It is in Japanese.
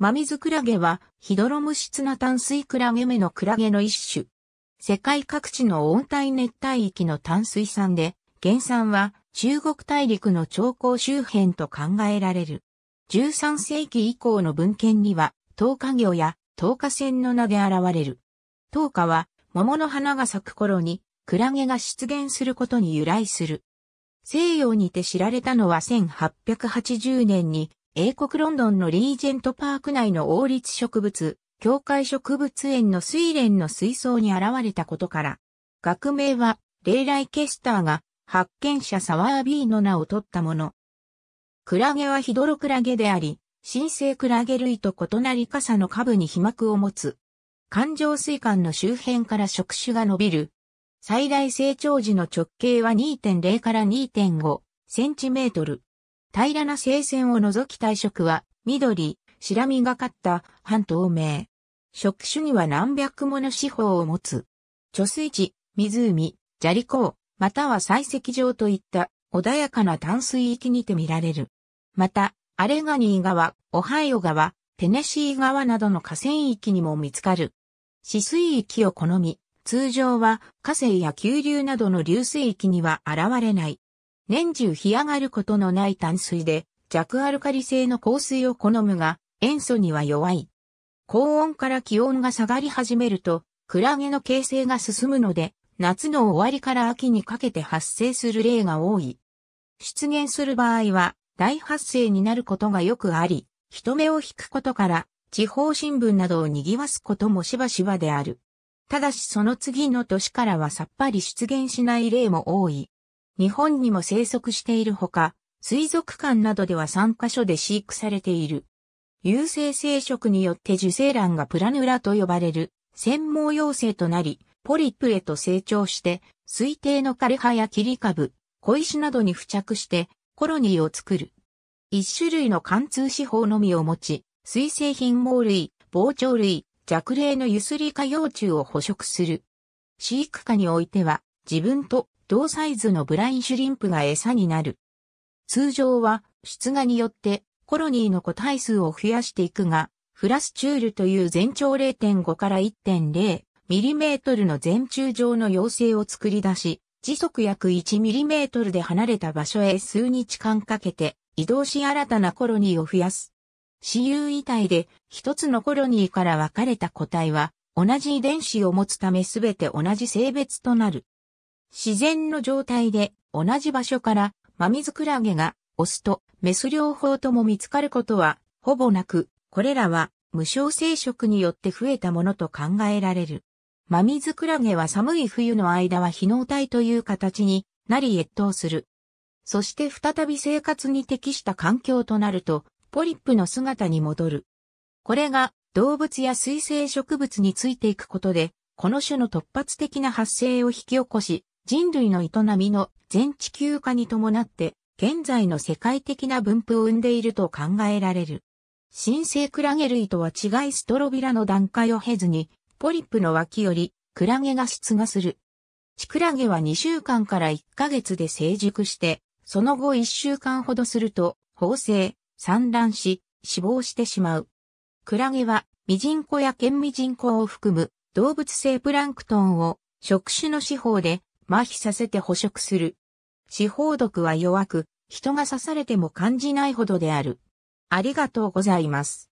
マミズクラゲは、ヒドロムシツナ淡水クラゲ目のクラゲの一種。世界各地の温帯熱帯域の淡水産で、原産は中国大陸の長江周辺と考えられる。13世紀以降の文献には、東花魚や東花船の名で現れる。東花は、桃の花が咲く頃に、クラゲが出現することに由来する。西洋にて知られたのは1880年に英国ロンドンのリージェントパーク内の王立植物、教会植物園の水蓮の水槽に現れたことから、学名は、レイライケスターが、発見者サワービーの名を取ったもの。クラゲはヒドロクラゲであり、新生クラゲ類と異なり傘の下部に皮膜を持つ。環状水管の周辺から触手が伸びる。最大成長時の直径は2.0から2.5センチメートル。平らな生線を除き体色は緑、白みがかった半透明。触手には何百もの四方を持つ。貯水池、湖、砂利港、または採石場といった穏やかな淡水域にて見られる。また、アレガニー川、オハイオ川、テネシー川などの河川域にも見つかる。死水域を好み、通常は河川や急流などの流水域には現れない。年中干上がることのない淡水で、弱アルカリ性の香水を好むが、塩素には弱い。高温から気温が下がり始めると、クラゲの形成が進むので、夏の終わりから秋にかけて発生する例が多い。出現する場合は、大発生になることがよくあり、人目を引くことから、地方新聞などを賑わすこともしばしばである。ただしその次の年からはさっぱり出現しない例も多い。日本にも生息しているほか、水族館などでは3カ所で飼育されている。有性生殖によって受精卵がプラヌラと呼ばれる専毛幼生となり、ポリプへと成長して、水底の枯葉や切り株、小石などに付着して、コロニーを作る。一種類の貫通手法のみを持ち、水性品毛類、膨張類、弱霊のゆすりか幼虫を捕食する。飼育下においては、自分と同サイズのブラインシュリンプが餌になる。通常は出荷によってコロニーの個体数を増やしていくが、フラスチュールという全長0.5から1.0ミリメートルの全中状の妖精を作り出し、時速約1ミリメートルで離れた場所へ数日間かけて移動し新たなコロニーを増やす。私有遺体で一つのコロニーから分かれた個体は同じ遺伝子を持つためすべて同じ性別となる。自然の状態で同じ場所からマミズクラゲがオスとメス両方とも見つかることはほぼなく、これらは無償生殖によって増えたものと考えられる。マミズクラゲは寒い冬の間は非能体という形になり越冬する。そして再び生活に適した環境となると、ポリップの姿に戻る。これが動物や水生植物についていくことで、この種の突発的な発生を引き起こし、人類の営みの全地球化に伴って現在の世界的な分布を生んでいると考えられる。新生クラゲ類とは違いストロビラの段階を経ずに、ポリップの脇よりクラゲが出芽する。チクラゲは2週間から1ヶ月で成熟して、その後1週間ほどすると、放生、産卵し、死亡してしまう。クラゲは、ミジンコやケンミジンコを含む動物性プランクトンを、触手の四方で麻痺させて捕食する。死法毒は弱く、人が刺されても感じないほどである。ありがとうございます。